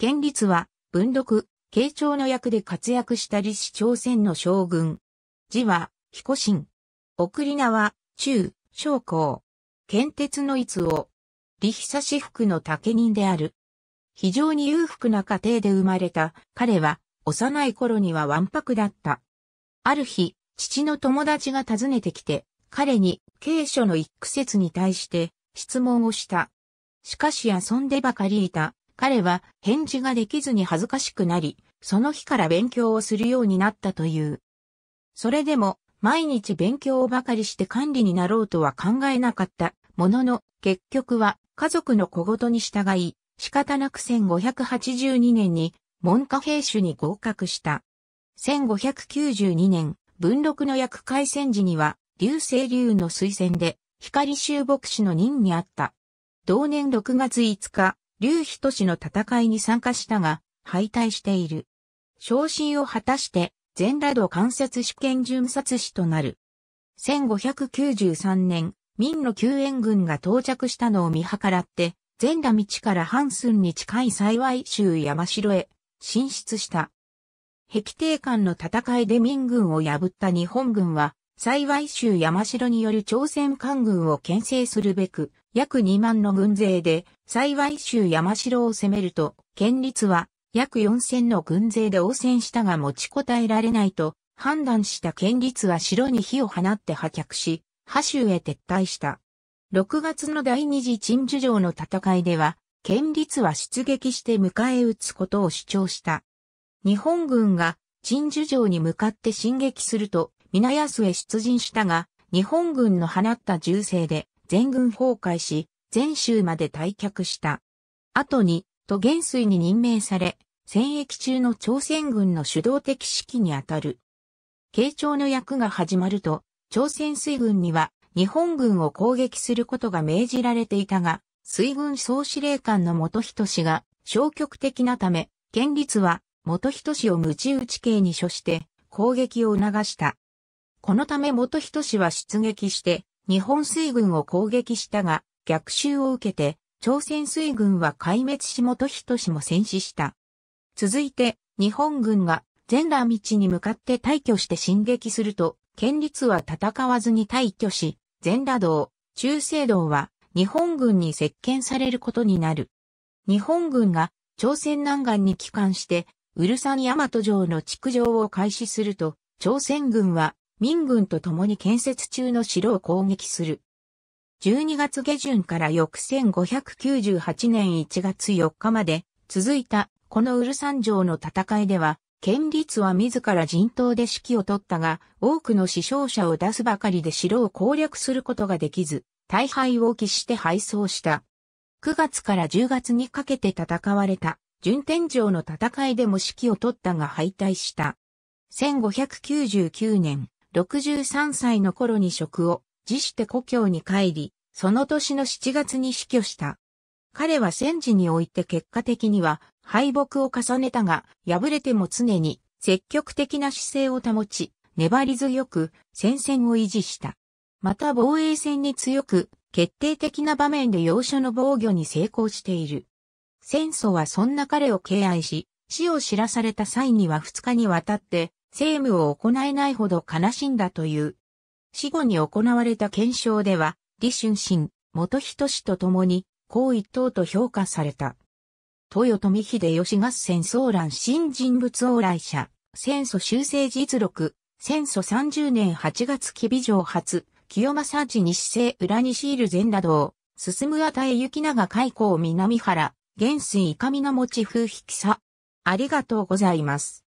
県立は、文禄、慶長の役で活躍した李氏朝鮮の将軍。字は、彦神。送り名は、中、将校。県鉄の逸を、李久志福の竹人である。非常に裕福な家庭で生まれた彼は、幼い頃にはわんぱくだった。ある日、父の友達が訪ねてきて、彼に、軽所の一区説に対して、質問をした。しかし遊んでばかりいた、彼は返事ができずに恥ずかしくなり、その日から勉強をするようになったという。それでも、毎日勉強ばかりして管理になろうとは考えなかったものの、結局は家族の小言に従い、仕方なく1582年に文科兵種に合格した。1592年、文禄の役改戦時には、流星流の推薦で、光州牧師の任にあった。同年6月5日、劉仁氏の戦いに参加したが、敗退している。昇進を果たして、全羅道観察試験巡察士となる。1593年、民の救援軍が到着したのを見計らって、全羅道から半寸に近い幸い州山城へ進出した。壁定間の戦いで民軍を破った日本軍は、幸い州山城による朝鮮官軍を牽制するべく、約2万の軍勢で、幸い州山城を攻めると、県立は約4000の軍勢で応戦したが持ちこたえられないと、判断した県立は城に火を放って破却し、破州へ撤退した。6月の第二次陳樹城の戦いでは、県立は出撃して迎え撃つことを主張した。日本軍が陳樹城に向かって進撃すると、皆安へ出陣したが、日本軍の放った銃声で全軍崩壊し、全州まで退却した。後に、都元帥に任命され、戦役中の朝鮮軍の主導的指揮にあたる。慶長の役が始まると、朝鮮水軍には日本軍を攻撃することが命じられていたが、水軍総司令官の元人氏が消極的なため、県立は元人氏を無知打ち刑に処して攻撃を促した。このため元人氏は出撃して日本水軍を攻撃したが逆襲を受けて朝鮮水軍は壊滅し元人氏も戦死した。続いて日本軍が全羅道に向かって退去して進撃すると、県立は戦わずに退去し、全羅道、中西道は日本軍に接見されることになる。日本軍が朝鮮南岸に帰還して、ウルサン大和城の築城を開始すると、朝鮮軍は民軍と共に建設中の城を攻撃する。12月下旬から翌1598年1月4日まで続いたこのウルサン城の戦いでは、県立は自ら陣頭で指揮を取ったが、多くの死傷者を出すばかりで城を攻略することができず、大敗を喫して敗走した。9月から10月にかけて戦われた、順天城の戦いでも指揮を取ったが敗退した。1599年、63歳の頃に職を辞して故郷に帰り、その年の7月に死去した。彼は戦時において結果的には敗北を重ねたが、敗れても常に積極的な姿勢を保ち、粘り強く戦線を維持した。また防衛戦に強く、決定的な場面で要所の防御に成功している。戦争はそんな彼を敬愛し、死を知らされた際には2日にわたって政務を行えないほど悲しんだという。死後に行われた検証では、李春心、元人氏と共に、高一等と評価された。豊臣秀吉合戦騒乱新人物往来者、戦祖修正実録、戦祖30年8月吉備城発、清正寺西西浦西いる全羅道、進むあたえ雪長海溝南原、元水みの持ち風引きさ。ありがとうございます。